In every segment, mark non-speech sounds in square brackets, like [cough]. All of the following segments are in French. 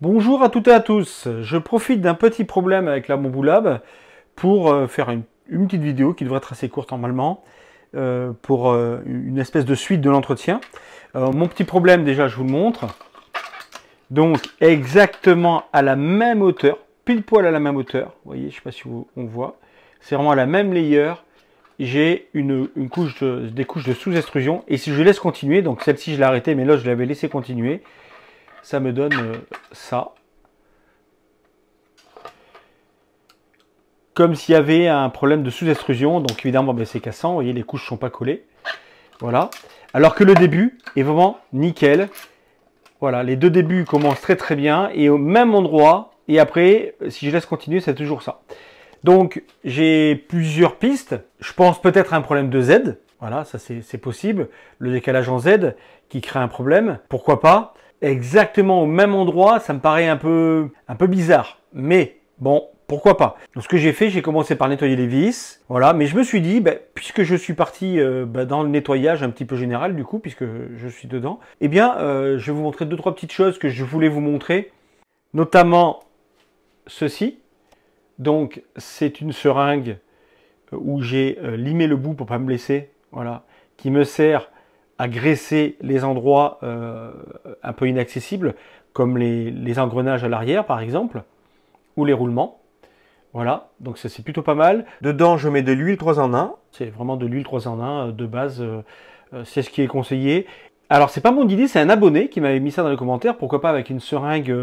Bonjour à toutes et à tous. Je profite d'un petit problème avec la Moboulab pour euh, faire une, petite vidéo qui devrait être assez courte normalement euh, pour euh, une espèce de suite de l'entretien. mon petit problème déjà, je vous le montre. Donc exactement à la même hauteur, pile poil à la même hauteur. Vous voyez, je ne sais pas si vous, on voit. C'est vraiment à la même layer. J'ai une, couche des couches de sous-extrusion et si je laisse continuer, donc celle-ci je l'ai arrêtée, mais là je l'avais laissé continuer ça me donne euh, ça. Comme s'il y avait un problème de sous-extrusion, donc évidemment ben, c'est cassant, vous voyez les couches ne sont pas collées. Voilà. Alors que le début est vraiment nickel. Voilà, les deux débuts commencent très très bien et au même endroit. Et après, si je laisse continuer, c'est toujours ça. Donc j'ai plusieurs pistes. Je pense peut-être à un problème de Z. Voilà, ça c'est possible. Le décalage en Z qui crée un problème. Pourquoi pas exactement au même endroit, ça me paraît un peu, un peu bizarre. Mais bon, pourquoi pas Donc, ce que j'ai fait, j'ai commencé par nettoyer les vis, voilà, mais je me suis dit, bah, puisque je suis parti euh, bah, dans le nettoyage un petit peu général du coup, puisque je suis dedans, eh bien, euh, je vais vous montrer deux, trois petites choses que je voulais vous montrer, notamment ceci. Donc, c'est une seringue où j'ai euh, limé le bout pour pas me blesser, voilà, qui me sert à graisser les endroits euh, un peu inaccessibles, comme les, engrenages à l'arrière par exemple, ou les roulements. Voilà, donc ça c'est plutôt pas mal. Dedans, je mets de l'huile 3 en 1. C'est vraiment de l'huile 3 en 1 euh, de base, euh, c'est ce qui est conseillé. Alors c'est pas mon idée, c'est un abonné qui m'avait mis ça dans les commentaires, pourquoi pas avec une seringue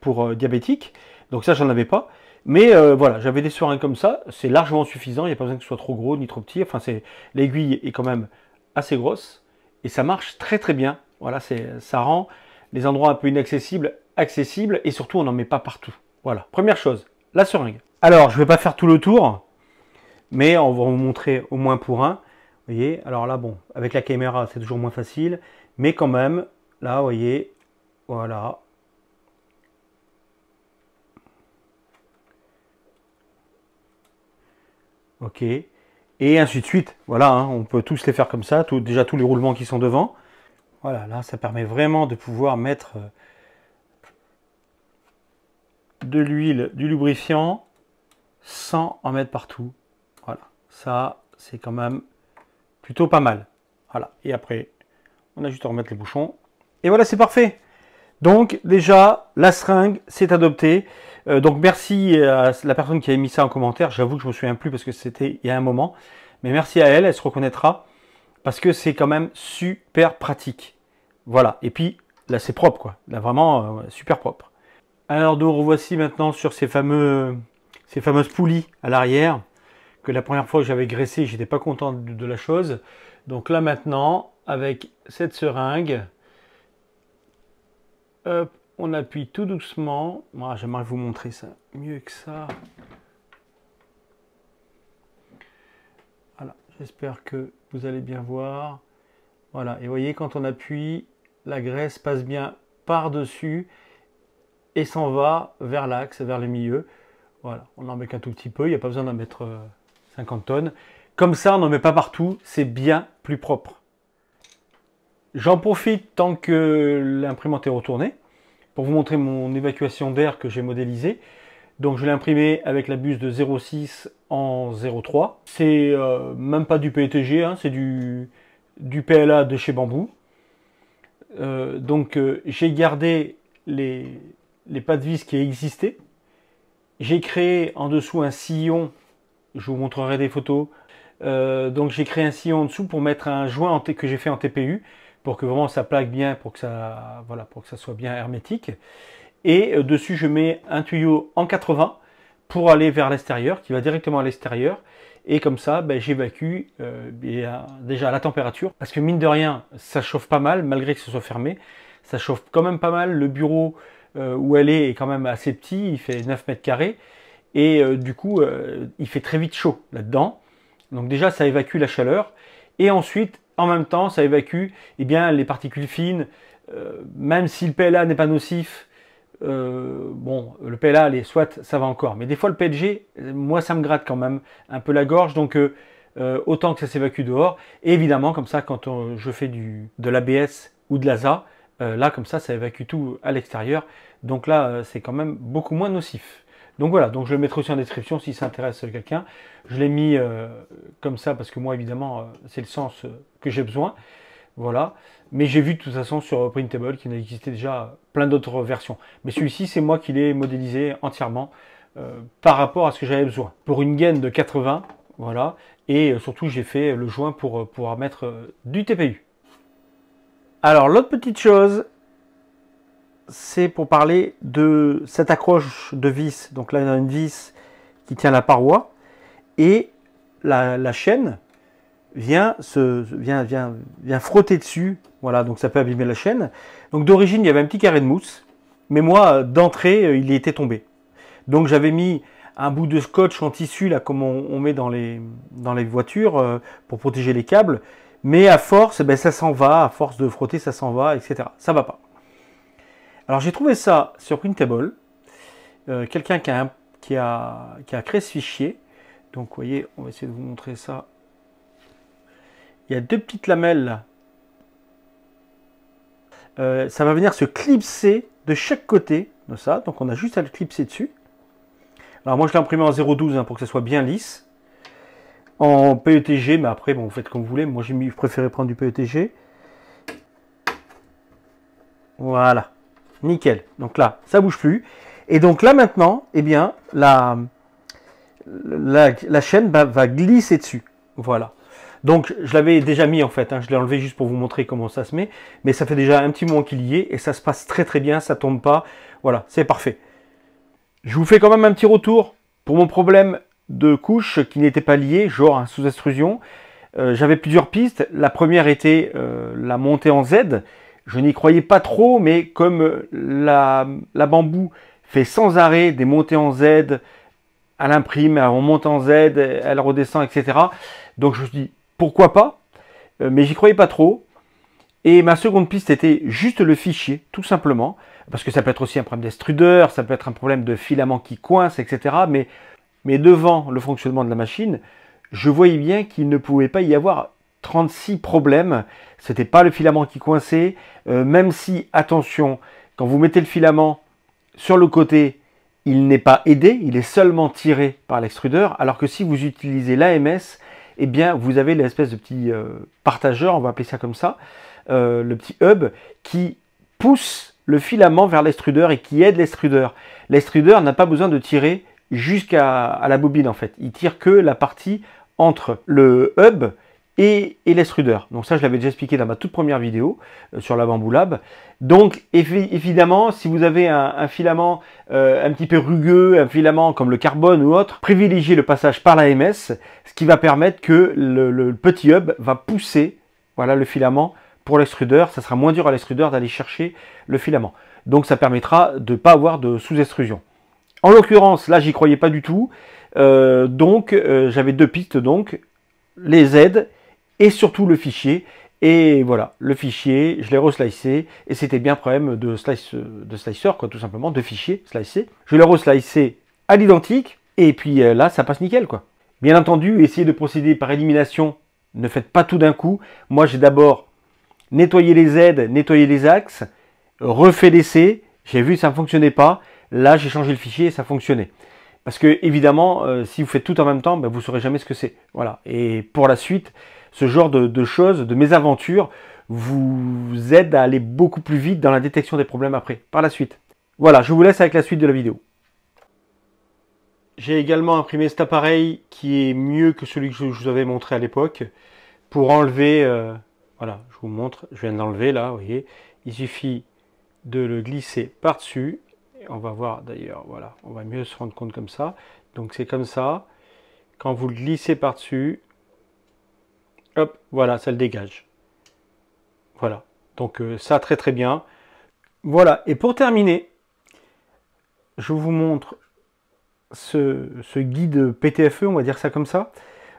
pour diabétique. Donc ça j'en avais pas. Mais voilà, j'avais des seringues comme ça, c'est largement suffisant, il n'y a pas besoin que ce soit trop gros ni trop petit. Enfin, l'aiguille est quand même assez grosse et ça marche très très bien. Voilà, ça rend les endroits un peu inaccessibles accessibles et surtout on n'en met pas partout. Voilà, première chose, la seringue. Alors, je ne vais pas faire tout le tour, mais on va vous montrer au moins pour un. Vous voyez, alors là, bon, avec la caméra, c'est toujours moins facile, mais quand même, là, vous voyez, voilà. Ok, et ainsi de suite. Voilà, hein, on peut tous les faire comme ça, déjà tous les roulements qui sont devant. Voilà, là, ça permet vraiment de pouvoir mettre euh, de l'huile, du lubrifiant, sans en mettre partout. Voilà, ça, c'est quand même plutôt pas mal. Voilà, et après, on a juste à remettre les bouchons. Et voilà, c'est parfait donc déjà, la seringue, s'est adoptée. Euh, donc merci à la personne qui a mis ça en commentaire. J'avoue que je me souviens plus parce que c'était il y a un moment. Mais merci à elle, elle se reconnaîtra. Parce que c'est quand même super pratique. Voilà. Et puis, là, c'est propre, quoi. Là, vraiment, euh, super propre. Alors, nous revoici maintenant sur ces, fameux, ces fameuses poulies à l'arrière. Que la première fois que j'avais graissé, j'étais pas content de la chose. Donc là, maintenant, avec cette seringue, on appuie tout doucement. Moi, ah, j'aimerais vous montrer ça mieux que ça. Voilà, j'espère que vous allez bien voir. Voilà, et voyez, quand on appuie, la graisse passe bien par-dessus et s'en va vers l'axe, vers le milieu. Voilà, on en met qu'un tout petit peu, il n'y a pas besoin d'en mettre 50 euh, tonnes. Comme ça, on n'en met pas partout, c'est bien plus propre. J'en profite tant que l'imprimante est retournée pour vous montrer mon évacuation d'air que j'ai modélisé Donc je l'ai imprimé avec la buse de 0,6 en 0,3. C'est euh, même pas du PETG, hein, c'est du, PLA de chez Bambou. Euh, donc euh, j'ai gardé les, pas de vis qui existaient. J'ai créé en dessous un sillon, je vous montrerai des photos. donc j'ai créé un sillon en dessous pour mettre un joint que j'ai fait en TPU pour que vraiment ça plaque bien, pour que ça, voilà, pour que ça soit bien hermétique. Et euh, dessus, je mets un tuyau en 80 pour aller vers l'extérieur, qui va directement à l'extérieur. Et comme ça, ben, j'évacue euh, déjà la température. Parce que mine de rien, ça chauffe pas mal, malgré que ce soit fermé. Ça chauffe quand même pas mal. Le bureau euh, où elle est est quand même assez petit, il fait 9 mètres carrés. Et euh, du coup, il fait très vite chaud là-dedans. Donc déjà, ça évacue la chaleur. Et ensuite, en même temps, ça évacue eh bien, les particules fines. Euh, même si le PLA n'est pas nocif, euh, bon, le PLA, les soit, ça va encore. Mais des fois, le PLG, moi, ça me gratte quand même un peu la gorge. Donc, euh, autant que ça s'évacue dehors. évidemment, comme ça, quand je fais du, de l'ABS ou de l'ASA, là, comme ça, ça évacue tout à l'extérieur. Donc là, c'est quand même beaucoup moins nocif. Donc voilà, donc je le mettrai aussi en description si ça intéresse quelqu'un. Je l'ai mis, ça parce que moi, évidemment, euh, c'est le sens euh, que j'ai besoin. Voilà. Mais j'ai vu de toute façon sur Printable qu'il existait déjà plein d'autres versions. Mais celui-ci, c'est moi qui l'ai modélisé entièrement euh, par rapport à ce que j'avais besoin. Pour une gaine de 80, voilà. Et surtout, j'ai fait le joint pour pouvoir mettre du TPU. Alors, l'autre petite chose, c'est pour parler de cette accroche de vis. Donc là, une vis qui tient la paroi. Et la, chaîne vient, se, vient, vient, vient frotter dessus. Voilà, donc ça peut abîmer la chaîne. Donc d'origine, il y avait un petit carré de mousse, mais moi, d'entrée, euh, il y était tombé. Donc j'avais mis un bout de scotch en tissu, là, comme on, met dans les, dans les voitures euh, pour protéger les câbles. Mais à force, eh ben, ça s'en va, à force de frotter, ça s'en va, etc. Ça va pas. Alors j'ai trouvé ça sur Printable. Euh, quelqu'un qui a, qui, a, qui a créé ce fichier donc vous voyez, on va essayer de vous montrer ça. Il y a deux petites lamelles là. Euh, ça va venir se clipser de chaque côté de ça. Donc on a juste à le clipser dessus. Alors moi je l'ai imprimé en 0,12 hein, pour que ça soit bien lisse. En PETG, mais après bon, vous faites comme vous voulez. Moi j'ai préféré prendre du PETG. Voilà, nickel. Donc là, ça bouge plus. Et donc là maintenant, eh bien, la, la, chaîne va glisser dessus. Voilà. Donc je l'avais déjà mis en fait, hein. je l'ai enlevé juste pour vous montrer comment ça se met, mais ça fait déjà un petit moment qu'il y est et ça se passe très très bien, ça tombe pas, voilà, c'est parfait. Je vous fais quand même un petit retour pour mon problème de couche qui n'était pas lié, genre hein, sous extrusion. Euh, j'avais plusieurs pistes, la première était euh, la montée en Z, je n'y croyais pas trop, mais comme euh, la bambou fait sans arrêt des montées en Z, à l'imprime, on monte en Z, elle redescend, etc. Donc je me suis dit, pourquoi pas euh, Mais j'y croyais pas trop. Et ma seconde piste était juste le fichier, tout simplement. Parce que ça peut être aussi un problème d'extrudeur, ça peut être un problème de filament qui coince, etc. Mais, mais devant le fonctionnement de la machine, je voyais bien qu'il ne pouvait pas y avoir 36 problèmes. ce n'était pas le filament qui coinçait. Euh, même si, attention, quand vous mettez le filament sur le côté il n'est pas aidé, il est seulement tiré par l'extrudeur, alors que si vous utilisez l'AMS, eh bien vous avez l'espèce de petit euh, partageur, on va appeler ça comme ça, euh, le petit hub, qui pousse le filament vers l'extrudeur et qui aide l'extrudeur. L'extrudeur n'a pas besoin de tirer jusqu'à la bobine en fait, il tire que la partie entre le hub et, l'extrudeur. Donc ça, je l'avais déjà expliqué dans ma toute première vidéo euh, sur la Bamboo Lab. Donc évidemment, si vous avez un, filament euh, un petit peu rugueux, un filament comme le carbone ou autre, privilégiez le passage par la MS, ce qui va permettre que le, petit hub va pousser voilà, le filament pour l'extrudeur. Ça sera moins dur à l'extrudeur d'aller chercher le filament. Donc ça permettra de ne pas avoir de sous-extrusion. En l'occurrence, là, j'y croyais pas du tout. Euh, donc, j'avais deux pistes, donc les Z et surtout le fichier. Et voilà, le fichier, je l'ai reslicé, et c'était bien problème de, slice, de slicer, quoi, tout simplement, de fichier slicer, Je l'ai reslicé à l'identique, et puis euh, là, ça passe nickel, quoi. Bien entendu, essayez de procéder par élimination, ne faites pas tout d'un coup. Moi, j'ai d'abord nettoyé les aides, nettoyé les axes, refait l'essai, j'ai vu que ça ne fonctionnait pas, là, j'ai changé le fichier et ça fonctionnait. Parce que évidemment, euh, si vous faites tout en même temps, ben, vous ne saurez jamais ce que c'est. Voilà. Et pour la suite, ce genre de, choses, de mésaventures, vous aide à aller beaucoup plus vite dans la détection des problèmes après, par la suite. Voilà, je vous laisse avec la suite de la vidéo. J'ai également imprimé cet appareil qui est mieux que celui que je vous avais montré à l'époque pour enlever, euh, voilà, je vous montre, je viens de l'enlever là, vous voyez, il suffit de le glisser par-dessus, on va voir d'ailleurs, voilà, on va mieux se rendre compte comme ça, donc c'est comme ça, quand vous le glissez par-dessus, Hop, voilà, ça le dégage. Voilà, donc euh, ça très très bien. Voilà, et pour terminer, je vous montre ce, guide PTFE, on va dire ça comme ça.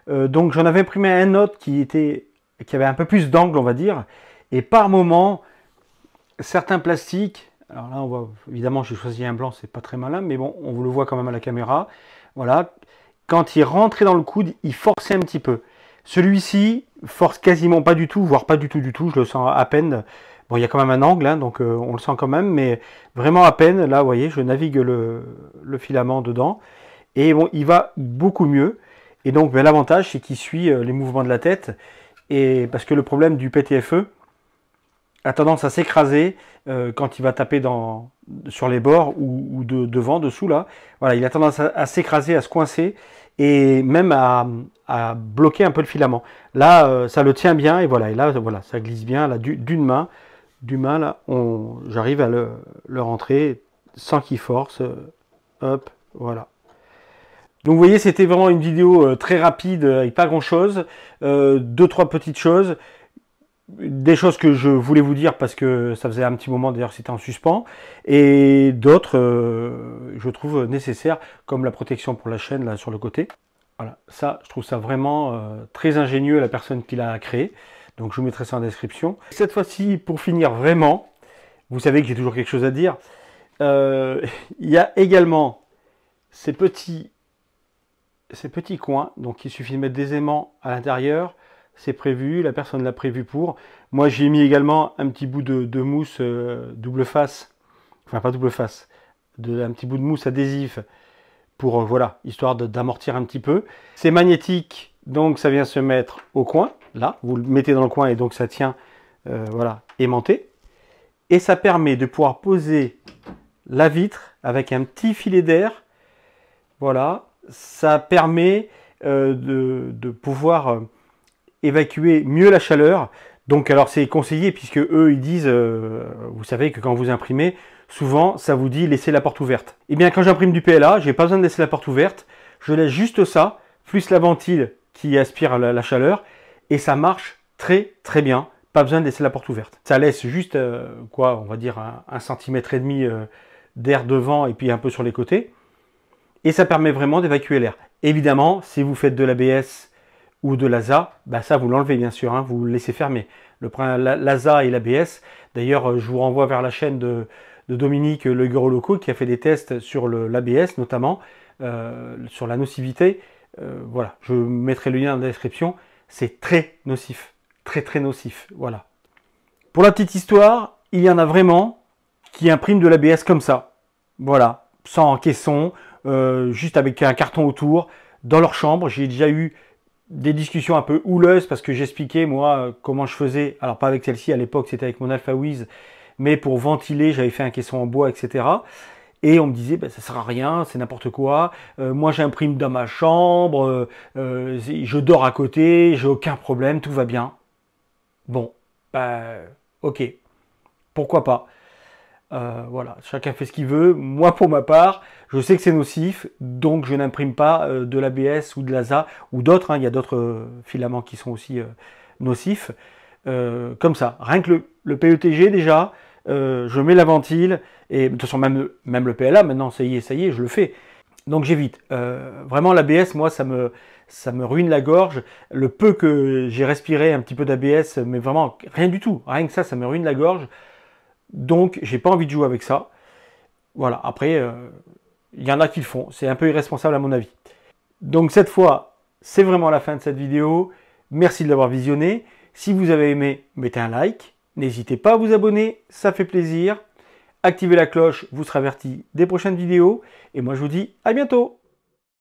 Euh, donc j'en avais imprimé un autre qui, était, qui avait un peu plus d'angle, on va dire. Et par moment, certains plastiques, alors là on voit, évidemment j'ai choisi un blanc, c'est pas très malin, mais bon, on vous le voit quand même à la caméra. Voilà, quand il rentrait dans le coude, il forçait un petit peu. Celui-ci force quasiment pas du tout, voire pas du tout du tout, je le sens à peine. Bon, il y a quand même un angle, hein, donc euh, on le sent quand même, mais vraiment à peine. Là, vous voyez, je navigue le, filament dedans. Et bon, il va beaucoup mieux. Et donc, ben, l'avantage, c'est qu'il suit euh, les mouvements de la tête. Et parce que le problème du PTFE a tendance à s'écraser euh, quand il va taper sur les bords ou, devant, dessous, là. Voilà, il a tendance à s'écraser, à se coincer et même à, bloquer un peu le filament. Là, euh, ça le tient bien et voilà. Et là, voilà, ça glisse bien. Là, d'une main, du j'arrive à le, rentrer sans qu'il force. Euh, hop, voilà. Donc vous voyez, c'était vraiment une vidéo euh, très rapide avec pas grand chose, deux trois petites choses des choses que je voulais vous dire parce que ça faisait un petit moment d'ailleurs c'était en suspens et d'autres euh, je trouve nécessaires comme la protection pour la chaîne là sur le côté voilà ça je trouve ça vraiment euh, très ingénieux la personne qui l'a créé donc je vous mettrai ça en description cette fois-ci pour finir vraiment vous savez que j'ai toujours quelque chose à dire euh, [laughs] il y a également ces petits ces petits coins donc il suffit de mettre des aimants à l'intérieur c'est prévu, la personne l'a prévu pour. Moi, j'ai mis également un petit bout de, mousse euh, double face, enfin pas double face, de, un petit bout de mousse adhésif pour, euh, voilà, histoire d'amortir un petit peu. C'est magnétique, donc ça vient se mettre au coin, là, vous le mettez dans le coin et donc ça tient, euh, voilà, aimanté. Et ça permet de pouvoir poser la vitre avec un petit filet d'air, voilà, ça permet de, pouvoir évacuer mieux la chaleur. Donc alors c'est conseillé puisque eux ils disent, euh, vous savez que quand vous imprimez, souvent ça vous dit laissez la porte ouverte. Et eh bien quand j'imprime du PLA, j'ai pas besoin de laisser la porte ouverte, je laisse juste ça, plus la ventile qui aspire la, chaleur, et ça marche très très bien. Pas besoin de laisser la porte ouverte. Ça laisse juste euh, quoi, on va dire un, centimètre et demi euh, d'air devant et puis un peu sur les côtés, et ça permet vraiment d'évacuer l'air. Évidemment, si vous faites de l'ABS ou de l'ASA, bah, ça vous l'enlevez bien sûr, hein, vous le laissez fermer. L'ASA et l'ABS, d'ailleurs euh, je vous renvoie vers la chaîne de, Dominique Le Loco qui a fait des tests sur l'ABS notamment, euh, sur la nocivité. Euh, voilà, je mettrai le lien dans la description. C'est très nocif, très très nocif. Voilà. Pour la petite histoire, il y en a vraiment qui impriment de l'ABS comme ça. Voilà, sans caisson, juste avec un carton autour, dans leur chambre. J'ai déjà eu des discussions un peu houleuses parce que j'expliquais moi comment je faisais. Alors pas avec celle-ci, à l'époque c'était avec mon Alpha Wiz, mais pour ventiler j'avais fait un caisson en bois, etc. Et on me disait, ben, ça sert à rien, c'est n'importe quoi. Euh, moi, j'imprime dans ma chambre, euh, euh, je dors à côté, j'ai aucun problème, tout va bien. Bon, ben, ok, pourquoi pas. Euh, voilà, chacun fait ce qu'il veut. Moi, pour ma part, je sais que c'est nocif, donc je n'imprime pas euh, de l'ABS ou de l'ASA ou d'autres. Hein. il y a d'autres euh, filaments qui sont aussi nocifs. comme ça, rien que le, PETG déjà, je mets la ventile, et de toute façon, même, le PLA, maintenant, ça y est, ça y est, je le fais. Donc j'évite. vraiment, l'ABS, moi, ça me, ça me ruine la gorge. Le peu que j'ai respiré un petit peu d'ABS, mais vraiment, rien du tout. Rien que ça, ça me ruine la gorge. Donc, j'ai pas envie de jouer avec ça. Voilà, après, euh, il y en a qui le font. C'est un peu irresponsable à mon avis. Donc, cette fois, c'est vraiment la fin de cette vidéo. Merci de l'avoir visionné. Si vous avez aimé, mettez un like. N'hésitez pas à vous abonner, ça fait plaisir. Activez la cloche, vous serez averti des prochaines vidéos. Et moi, je vous dis à bientôt